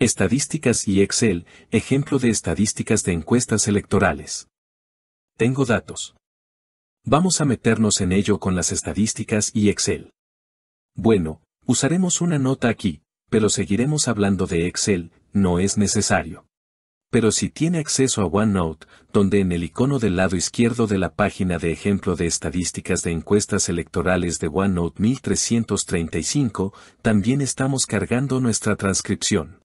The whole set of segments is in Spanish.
Estadísticas y Excel, ejemplo de estadísticas de encuestas electorales. Tengo datos. Vamos a meternos en ello con las estadísticas y Excel. Bueno, usaremos una nota aquí, pero seguiremos hablando de Excel, no es necesario. Pero si tiene acceso a OneNote, donde en el icono del lado izquierdo de la página de ejemplo de estadísticas de encuestas electorales de OneNote 1335, también estamos cargando nuestra transcripción.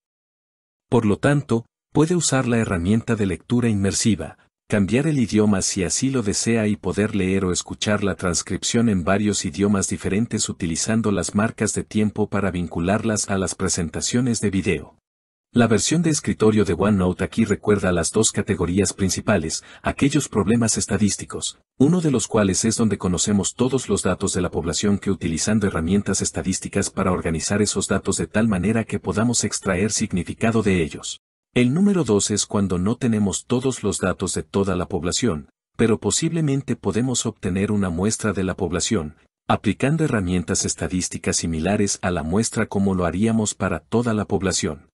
Por lo tanto, puede usar la herramienta de lectura inmersiva, cambiar el idioma si así lo desea y poder leer o escuchar la transcripción en varios idiomas diferentes utilizando las marcas de tiempo para vincularlas a las presentaciones de video. La versión de escritorio de OneNote aquí recuerda las dos categorías principales, aquellos problemas estadísticos, uno de los cuales es donde conocemos todos los datos de la población que utilizando herramientas estadísticas para organizar esos datos de tal manera que podamos extraer significado de ellos. El número dos es cuando no tenemos todos los datos de toda la población, pero posiblemente podemos obtener una muestra de la población, aplicando herramientas estadísticas similares a la muestra como lo haríamos para toda la población.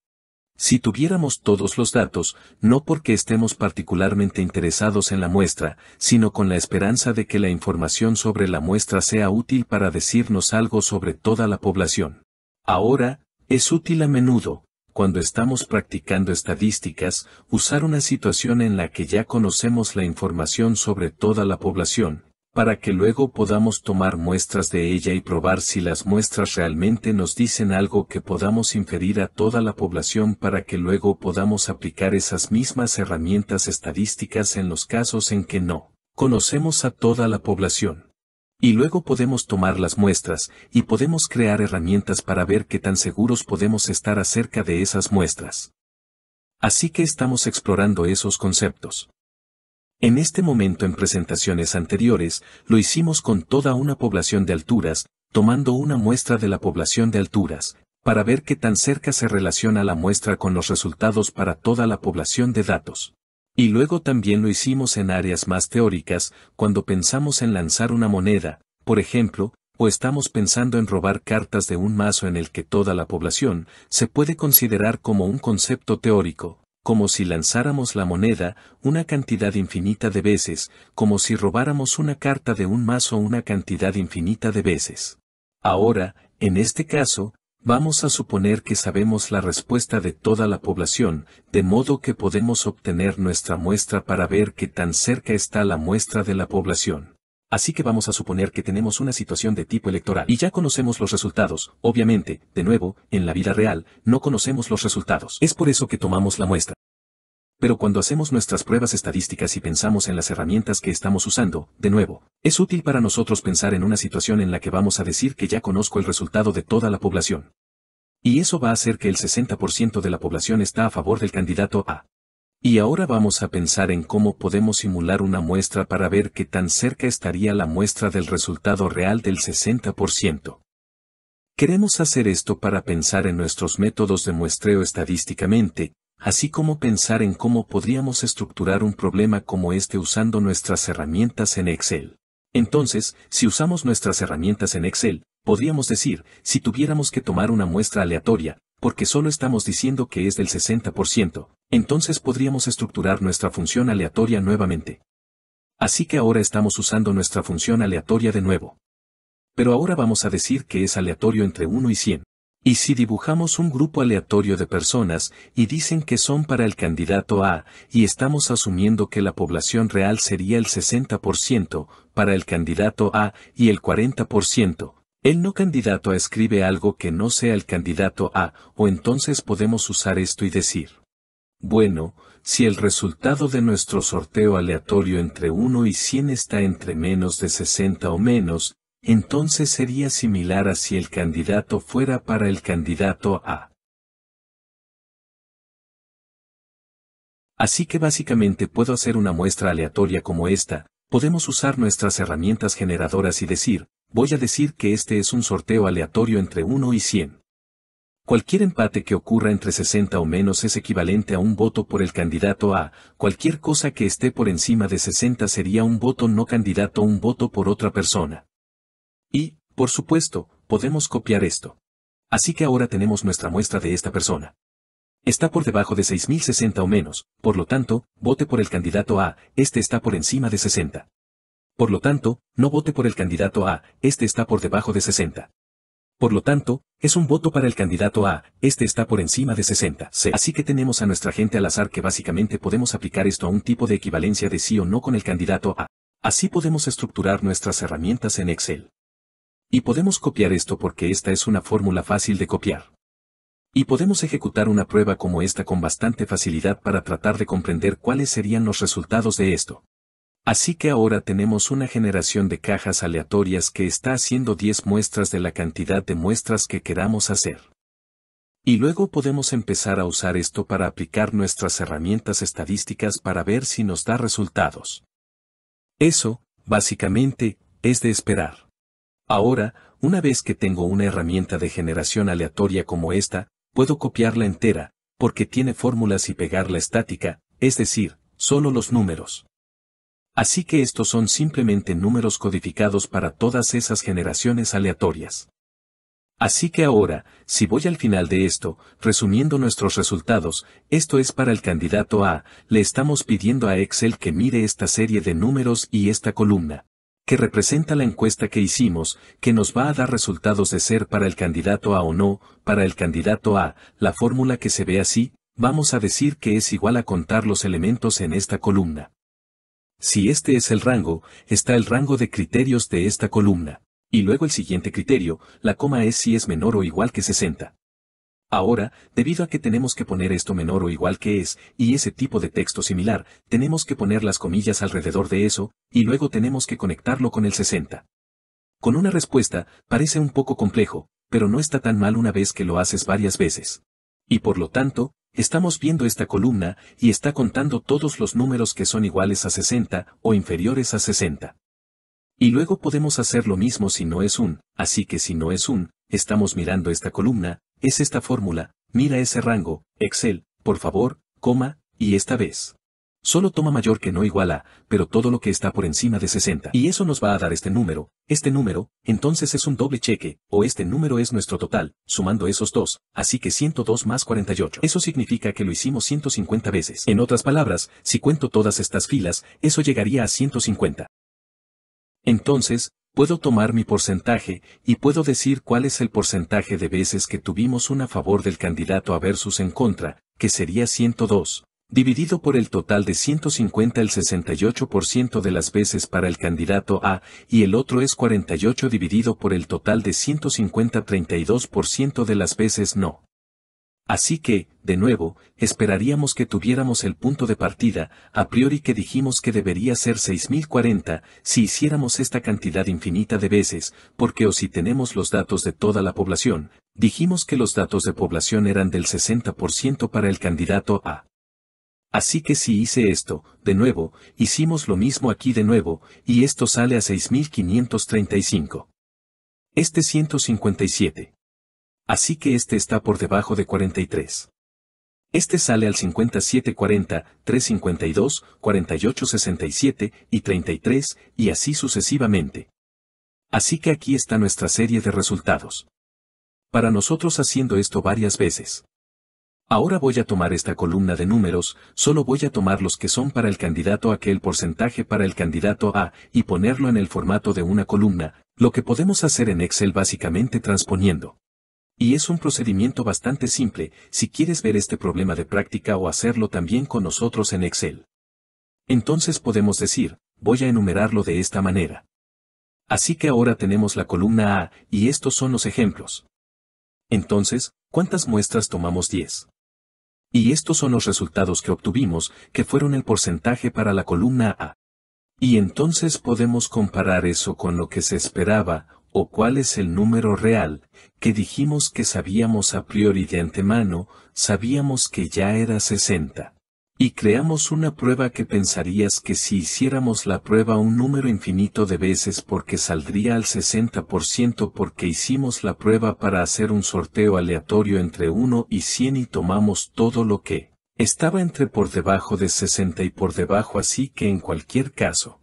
Si tuviéramos todos los datos, no porque estemos particularmente interesados en la muestra, sino con la esperanza de que la información sobre la muestra sea útil para decirnos algo sobre toda la población. Ahora, es útil a menudo, cuando estamos practicando estadísticas, usar una situación en la que ya conocemos la información sobre toda la población, para que luego podamos tomar muestras de ella y probar si las muestras realmente nos dicen algo que podamos inferir a toda la población para que luego podamos aplicar esas mismas herramientas estadísticas en los casos en que no conocemos a toda la población. Y luego podemos tomar las muestras y podemos crear herramientas para ver qué tan seguros podemos estar acerca de esas muestras. Así que estamos explorando esos conceptos. En este momento en presentaciones anteriores, lo hicimos con toda una población de alturas, tomando una muestra de la población de alturas, para ver qué tan cerca se relaciona la muestra con los resultados para toda la población de datos. Y luego también lo hicimos en áreas más teóricas, cuando pensamos en lanzar una moneda, por ejemplo, o estamos pensando en robar cartas de un mazo en el que toda la población se puede considerar como un concepto teórico, como si lanzáramos la moneda una cantidad infinita de veces, como si robáramos una carta de un mazo una cantidad infinita de veces. Ahora, en este caso, vamos a suponer que sabemos la respuesta de toda la población, de modo que podemos obtener nuestra muestra para ver qué tan cerca está la muestra de la población. Así que vamos a suponer que tenemos una situación de tipo electoral y ya conocemos los resultados. Obviamente, de nuevo, en la vida real, no conocemos los resultados. Es por eso que tomamos la muestra. Pero cuando hacemos nuestras pruebas estadísticas y pensamos en las herramientas que estamos usando, de nuevo, es útil para nosotros pensar en una situación en la que vamos a decir que ya conozco el resultado de toda la población. Y eso va a hacer que el 60% de la población está a favor del candidato A. Y ahora vamos a pensar en cómo podemos simular una muestra para ver qué tan cerca estaría la muestra del resultado real del 60%. Queremos hacer esto para pensar en nuestros métodos de muestreo estadísticamente, así como pensar en cómo podríamos estructurar un problema como este usando nuestras herramientas en Excel. Entonces, si usamos nuestras herramientas en Excel, podríamos decir, si tuviéramos que tomar una muestra aleatoria, porque solo estamos diciendo que es del 60%, entonces podríamos estructurar nuestra función aleatoria nuevamente. Así que ahora estamos usando nuestra función aleatoria de nuevo. Pero ahora vamos a decir que es aleatorio entre 1 y 100. Y si dibujamos un grupo aleatorio de personas y dicen que son para el candidato A, y estamos asumiendo que la población real sería el 60%, para el candidato A y el 40%, el no candidato A escribe algo que no sea el candidato A, o entonces podemos usar esto y decir. Bueno, si el resultado de nuestro sorteo aleatorio entre 1 y 100 está entre menos de 60 o menos, entonces sería similar a si el candidato fuera para el candidato A. Así que básicamente puedo hacer una muestra aleatoria como esta, podemos usar nuestras herramientas generadoras y decir, voy a decir que este es un sorteo aleatorio entre 1 y 100. Cualquier empate que ocurra entre 60 o menos es equivalente a un voto por el candidato A, cualquier cosa que esté por encima de 60 sería un voto no candidato, un voto por otra persona. Y, por supuesto, podemos copiar esto. Así que ahora tenemos nuestra muestra de esta persona. Está por debajo de 6060 o menos, por lo tanto, vote por el candidato A, este está por encima de 60. Por lo tanto, no vote por el candidato A, este está por debajo de 60. Por lo tanto, es un voto para el candidato A, este está por encima de 60. Así que tenemos a nuestra gente al azar que básicamente podemos aplicar esto a un tipo de equivalencia de sí o no con el candidato A. Así podemos estructurar nuestras herramientas en Excel. Y podemos copiar esto porque esta es una fórmula fácil de copiar. Y podemos ejecutar una prueba como esta con bastante facilidad para tratar de comprender cuáles serían los resultados de esto. Así que ahora tenemos una generación de cajas aleatorias que está haciendo 10 muestras de la cantidad de muestras que queramos hacer. Y luego podemos empezar a usar esto para aplicar nuestras herramientas estadísticas para ver si nos da resultados. Eso, básicamente, es de esperar. Ahora, una vez que tengo una herramienta de generación aleatoria como esta, puedo copiarla entera, porque tiene fórmulas y pegarla estática, es decir, solo los números. Así que estos son simplemente números codificados para todas esas generaciones aleatorias. Así que ahora, si voy al final de esto, resumiendo nuestros resultados, esto es para el candidato A, le estamos pidiendo a Excel que mire esta serie de números y esta columna, que representa la encuesta que hicimos, que nos va a dar resultados de ser para el candidato A o no, para el candidato A, la fórmula que se ve así, vamos a decir que es igual a contar los elementos en esta columna. Si este es el rango, está el rango de criterios de esta columna. Y luego el siguiente criterio, la coma es si es menor o igual que 60. Ahora, debido a que tenemos que poner esto menor o igual que es, y ese tipo de texto similar, tenemos que poner las comillas alrededor de eso, y luego tenemos que conectarlo con el 60. Con una respuesta, parece un poco complejo, pero no está tan mal una vez que lo haces varias veces. Y por lo tanto, Estamos viendo esta columna y está contando todos los números que son iguales a 60 o inferiores a 60. Y luego podemos hacer lo mismo si no es un, así que si no es un, estamos mirando esta columna, es esta fórmula, mira ese rango, Excel, por favor, coma, y esta vez. Solo toma mayor que no igual a, pero todo lo que está por encima de 60. Y eso nos va a dar este número, este número, entonces es un doble cheque, o este número es nuestro total, sumando esos dos, así que 102 más 48. Eso significa que lo hicimos 150 veces. En otras palabras, si cuento todas estas filas, eso llegaría a 150. Entonces, puedo tomar mi porcentaje, y puedo decir cuál es el porcentaje de veces que tuvimos una a favor del candidato a versus en contra, que sería 102, dividido por el total de 150 el 68% de las veces para el candidato A, y el otro es 48 dividido por el total de 150 32% de las veces no. Así que, de nuevo, esperaríamos que tuviéramos el punto de partida, a priori que dijimos que debería ser 6040, si hiciéramos esta cantidad infinita de veces, porque o si tenemos los datos de toda la población, dijimos que los datos de población eran del 60% para el candidato A. Así que si hice esto, de nuevo, hicimos lo mismo aquí de nuevo, y esto sale a 6535. Este 157. Así que este está por debajo de 43. Este sale al 5740, 352, 4867 y 33, y así sucesivamente. Así que aquí está nuestra serie de resultados. Para nosotros haciendo esto varias veces. Ahora voy a tomar esta columna de números, solo voy a tomar los que son para el candidato a que el porcentaje para el candidato A y ponerlo en el formato de una columna, lo que podemos hacer en Excel básicamente transponiendo. Y es un procedimiento bastante simple si quieres ver este problema de práctica o hacerlo también con nosotros en Excel. Entonces podemos decir, voy a enumerarlo de esta manera. Así que ahora tenemos la columna A y estos son los ejemplos. Entonces, ¿cuántas muestras tomamos 10? Y estos son los resultados que obtuvimos, que fueron el porcentaje para la columna A. Y entonces podemos comparar eso con lo que se esperaba, o cuál es el número real, que dijimos que sabíamos a priori de antemano, sabíamos que ya era 60. Y creamos una prueba que pensarías que si hiciéramos la prueba un número infinito de veces porque saldría al 60% porque hicimos la prueba para hacer un sorteo aleatorio entre 1 y 100 y tomamos todo lo que estaba entre por debajo de 60 y por debajo así que en cualquier caso,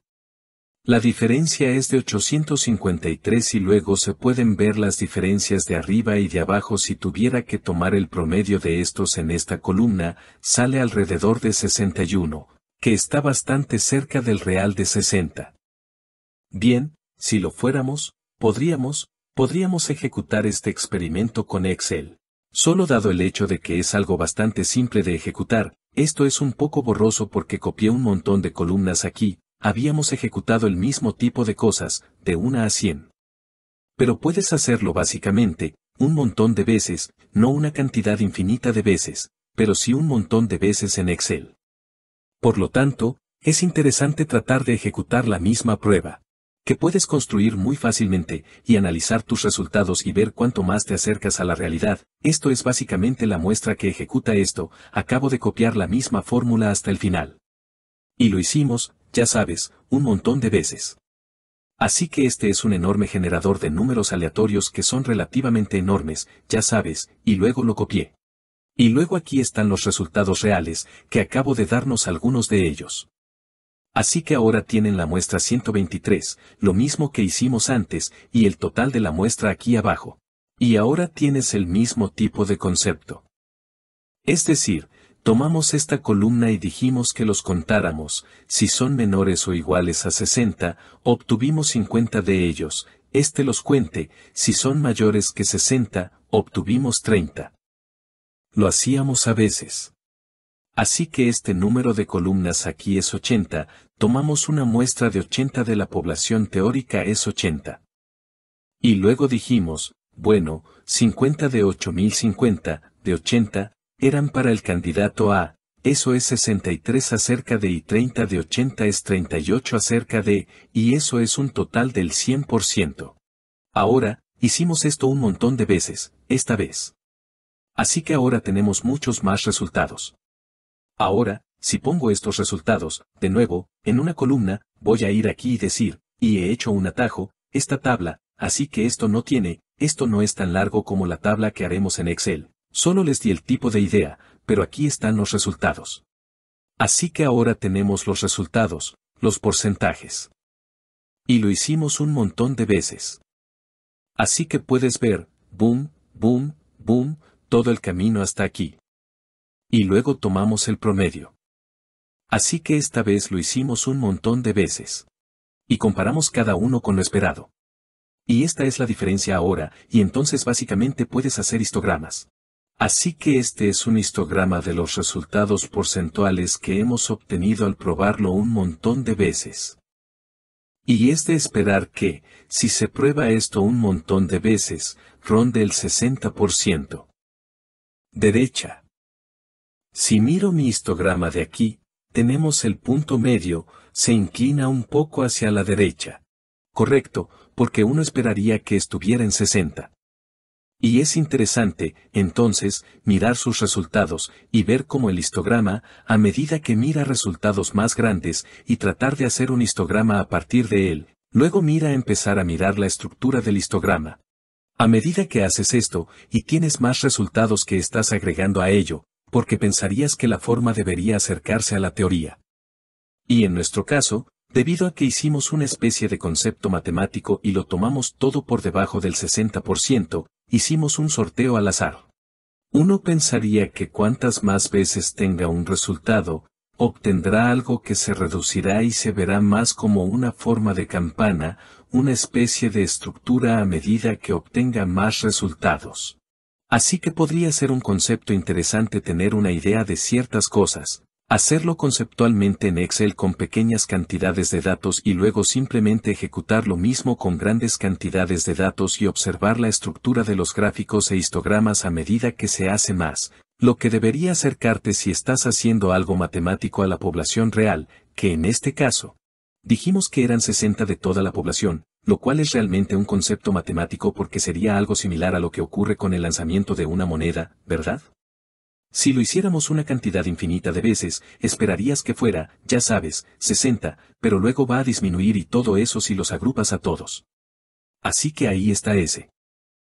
la diferencia es de 853 y luego se pueden ver las diferencias de arriba y de abajo si tuviera que tomar el promedio de estos en esta columna, sale alrededor de 61, que está bastante cerca del real de 60. Bien, si lo fuéramos, podríamos, podríamos ejecutar este experimento con Excel. Solo dado el hecho de que es algo bastante simple de ejecutar, esto es un poco borroso porque copié un montón de columnas aquí, habíamos ejecutado el mismo tipo de cosas, de una a cien. Pero puedes hacerlo básicamente, un montón de veces, no una cantidad infinita de veces, pero sí un montón de veces en Excel. Por lo tanto, es interesante tratar de ejecutar la misma prueba, que puedes construir muy fácilmente, y analizar tus resultados y ver cuánto más te acercas a la realidad. Esto es básicamente la muestra que ejecuta esto, acabo de copiar la misma fórmula hasta el final. Y lo hicimos, ya sabes, un montón de veces. Así que este es un enorme generador de números aleatorios que son relativamente enormes, ya sabes, y luego lo copié. Y luego aquí están los resultados reales, que acabo de darnos algunos de ellos. Así que ahora tienen la muestra 123, lo mismo que hicimos antes, y el total de la muestra aquí abajo. Y ahora tienes el mismo tipo de concepto. Es decir, Tomamos esta columna y dijimos que los contáramos, si son menores o iguales a 60, obtuvimos 50 de ellos, este los cuente, si son mayores que 60, obtuvimos 30. Lo hacíamos a veces. Así que este número de columnas aquí es 80, tomamos una muestra de 80 de la población teórica es 80. Y luego dijimos, bueno, 50 de 8050, de 80, eran para el candidato A, eso es 63 acerca de y 30 de 80 es 38 acerca de, y eso es un total del 100%. Ahora, hicimos esto un montón de veces, esta vez. Así que ahora tenemos muchos más resultados. Ahora, si pongo estos resultados, de nuevo, en una columna, voy a ir aquí y decir, y he hecho un atajo, esta tabla, así que esto no tiene, esto no es tan largo como la tabla que haremos en Excel. Solo les di el tipo de idea, pero aquí están los resultados. Así que ahora tenemos los resultados, los porcentajes. Y lo hicimos un montón de veces. Así que puedes ver, boom, boom, boom, todo el camino hasta aquí. Y luego tomamos el promedio. Así que esta vez lo hicimos un montón de veces. Y comparamos cada uno con lo esperado. Y esta es la diferencia ahora, y entonces básicamente puedes hacer histogramas. Así que este es un histograma de los resultados porcentuales que hemos obtenido al probarlo un montón de veces. Y es de esperar que, si se prueba esto un montón de veces, ronde el 60%. Derecha. Si miro mi histograma de aquí, tenemos el punto medio, se inclina un poco hacia la derecha. Correcto, porque uno esperaría que estuviera en 60. Y es interesante, entonces, mirar sus resultados y ver cómo el histograma, a medida que mira resultados más grandes y tratar de hacer un histograma a partir de él, luego mira empezar a mirar la estructura del histograma. A medida que haces esto y tienes más resultados que estás agregando a ello, porque pensarías que la forma debería acercarse a la teoría. Y en nuestro caso, debido a que hicimos una especie de concepto matemático y lo tomamos todo por debajo del 60%, hicimos un sorteo al azar. Uno pensaría que cuantas más veces tenga un resultado, obtendrá algo que se reducirá y se verá más como una forma de campana, una especie de estructura a medida que obtenga más resultados. Así que podría ser un concepto interesante tener una idea de ciertas cosas, Hacerlo conceptualmente en Excel con pequeñas cantidades de datos y luego simplemente ejecutar lo mismo con grandes cantidades de datos y observar la estructura de los gráficos e histogramas a medida que se hace más, lo que debería acercarte si estás haciendo algo matemático a la población real, que en este caso, dijimos que eran 60 de toda la población, lo cual es realmente un concepto matemático porque sería algo similar a lo que ocurre con el lanzamiento de una moneda, ¿verdad? Si lo hiciéramos una cantidad infinita de veces, esperarías que fuera, ya sabes, 60, pero luego va a disminuir y todo eso si los agrupas a todos. Así que ahí está ese.